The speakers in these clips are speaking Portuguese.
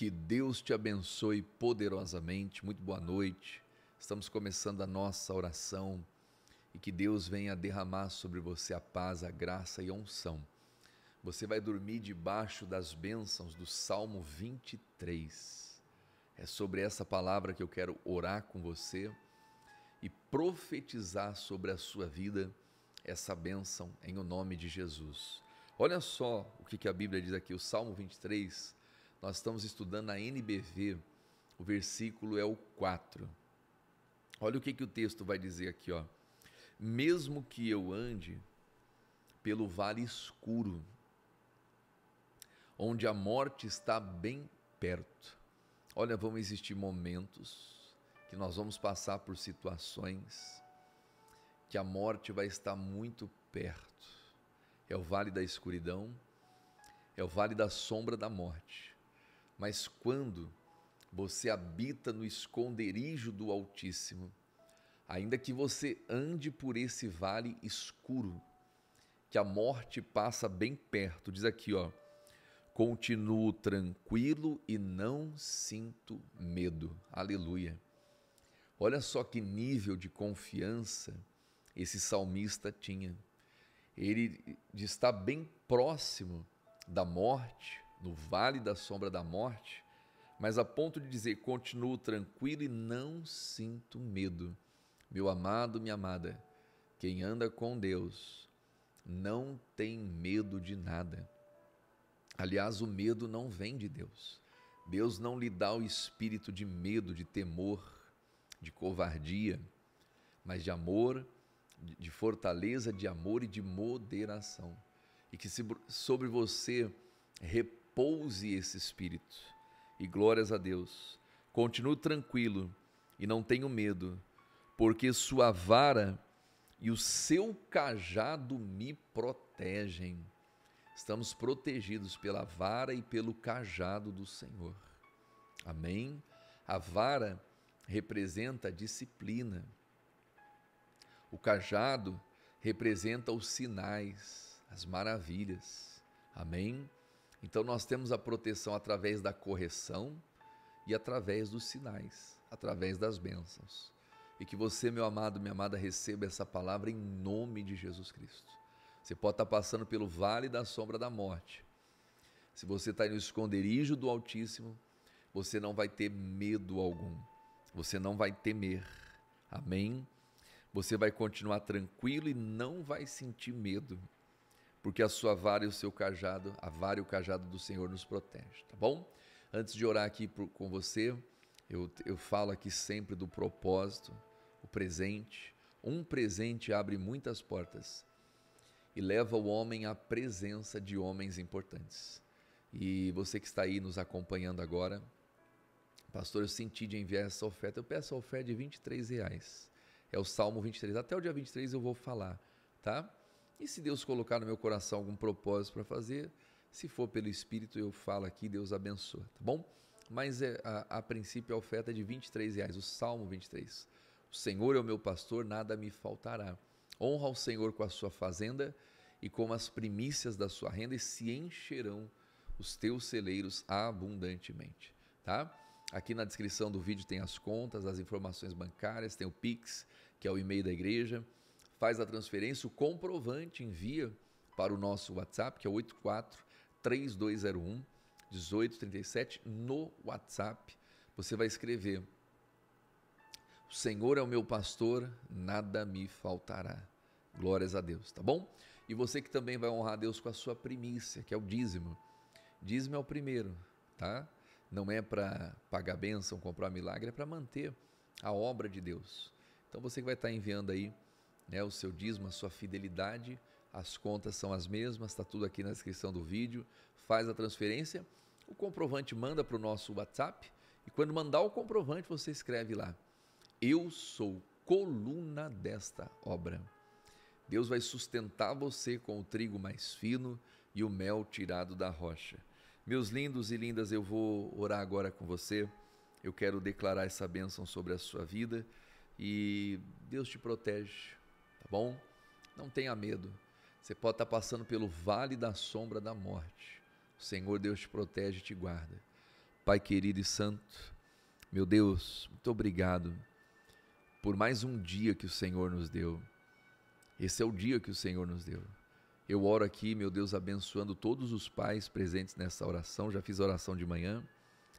Que Deus te abençoe poderosamente. Muito boa noite. Estamos começando a nossa oração e que Deus venha derramar sobre você a paz, a graça e a unção. Você vai dormir debaixo das bênçãos do Salmo 23. É sobre essa palavra que eu quero orar com você e profetizar sobre a sua vida essa bênção em o nome de Jesus. Olha só o que a Bíblia diz aqui, o Salmo 23 nós estamos estudando na NBV, o versículo é o 4. Olha o que, que o texto vai dizer aqui, ó. Mesmo que eu ande pelo vale escuro, onde a morte está bem perto. Olha, vão existir momentos que nós vamos passar por situações que a morte vai estar muito perto. É o vale da escuridão, é o vale da sombra da morte. Mas quando você habita no esconderijo do Altíssimo, ainda que você ande por esse vale escuro, que a morte passa bem perto, diz aqui, ó. Continuo tranquilo e não sinto medo. Aleluia. Olha só que nível de confiança esse salmista tinha. Ele está bem próximo da morte, no vale da sombra da morte, mas a ponto de dizer: continuo tranquilo e não sinto medo. Meu amado, minha amada, quem anda com Deus não tem medo de nada. Aliás, o medo não vem de Deus. Deus não lhe dá o espírito de medo, de temor, de covardia, mas de amor, de fortaleza, de amor e de moderação. E que se sobre você pouse esse espírito. E glórias a Deus. Continuo tranquilo e não tenho medo, porque sua vara e o seu cajado me protegem. Estamos protegidos pela vara e pelo cajado do Senhor. Amém? A vara representa a disciplina. O cajado representa os sinais, as maravilhas. Amém? Então nós temos a proteção através da correção e através dos sinais, através das bênçãos. E que você, meu amado, minha amada, receba essa palavra em nome de Jesus Cristo. Você pode estar passando pelo vale da sombra da morte. Se você está no esconderijo do Altíssimo, você não vai ter medo algum. Você não vai temer. Amém? Você vai continuar tranquilo e não vai sentir medo porque a sua vara e o seu cajado, a vara e o cajado do Senhor nos protege, tá bom? Antes de orar aqui por, com você, eu, eu falo aqui sempre do propósito, o presente. Um presente abre muitas portas e leva o homem à presença de homens importantes. E você que está aí nos acompanhando agora, pastor, eu senti de enviar essa oferta. Eu peço a oferta de 23 reais. É o Salmo 23. Até o dia 23 eu vou falar, tá? E se Deus colocar no meu coração algum propósito para fazer, se for pelo Espírito, eu falo aqui, Deus abençoa, tá bom? Mas é, a, a, princípio a oferta é de 23 reais, o Salmo 23. O Senhor é o meu pastor, nada me faltará. Honra o Senhor com a sua fazenda e com as primícias da sua renda, e se encherão os teus celeiros abundantemente, tá? Aqui na descrição do vídeo tem as contas, as informações bancárias, tem o Pix, que é o e-mail da igreja, faz a transferência, o comprovante envia para o nosso WhatsApp, que é 84 3201 1837 no WhatsApp. Você vai escrever: O Senhor é o meu pastor, nada me faltará. Glórias a Deus, tá bom? E você que também vai honrar a Deus com a sua primícia, que é o dízimo. Dízimo é o primeiro, tá? Não é para pagar bênção, comprar milagre, é para manter a obra de Deus. Então você que vai estar tá enviando aí né, o seu dízimo, a sua fidelidade, as contas são as mesmas, está tudo aqui na descrição do vídeo. Faz a transferência, o comprovante manda para o nosso WhatsApp e quando mandar o comprovante você escreve lá: Eu sou coluna desta obra. Deus vai sustentar você com o trigo mais fino e o mel tirado da rocha. Meus lindos e lindas, eu vou orar agora com você. Eu quero declarar essa bênção sobre a sua vida e Deus te protege, bom? Não tenha medo. Você pode estar passando pelo vale da sombra da morte. O Senhor Deus te protege e te guarda. Pai querido e santo, meu Deus, muito obrigado por mais um dia que o Senhor nos deu. Esse é o dia que o Senhor nos deu. Eu oro aqui, meu Deus, abençoando todos os pais presentes nessa oração. Já fiz a oração de manhã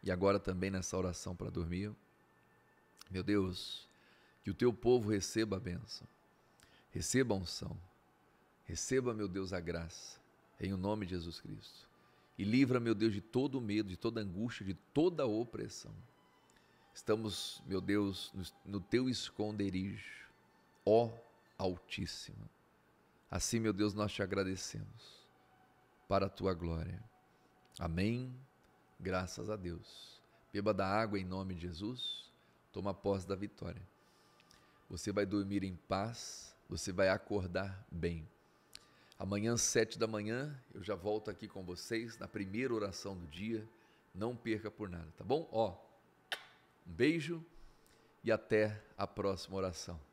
e agora também nessa oração para dormir. Meu Deus, que o teu povo receba a bênção. Receba a unção. Receba, meu Deus, a graça, em o nome de Jesus Cristo. E livra, meu Deus, de todo o medo, de toda angústia, de toda opressão. Estamos, meu Deus, no, no teu esconderijo, ó Altíssimo. Assim, meu Deus, nós te agradecemos para a tua glória. Amém. Graças a Deus. Beba da água em nome de Jesus. Toma posse da vitória. Você vai dormir em paz você vai acordar bem. Amanhã, sete da manhã, eu já volto aqui com vocês na primeira oração do dia. Não perca por nada, tá bom? Ó, um beijo e até a próxima oração.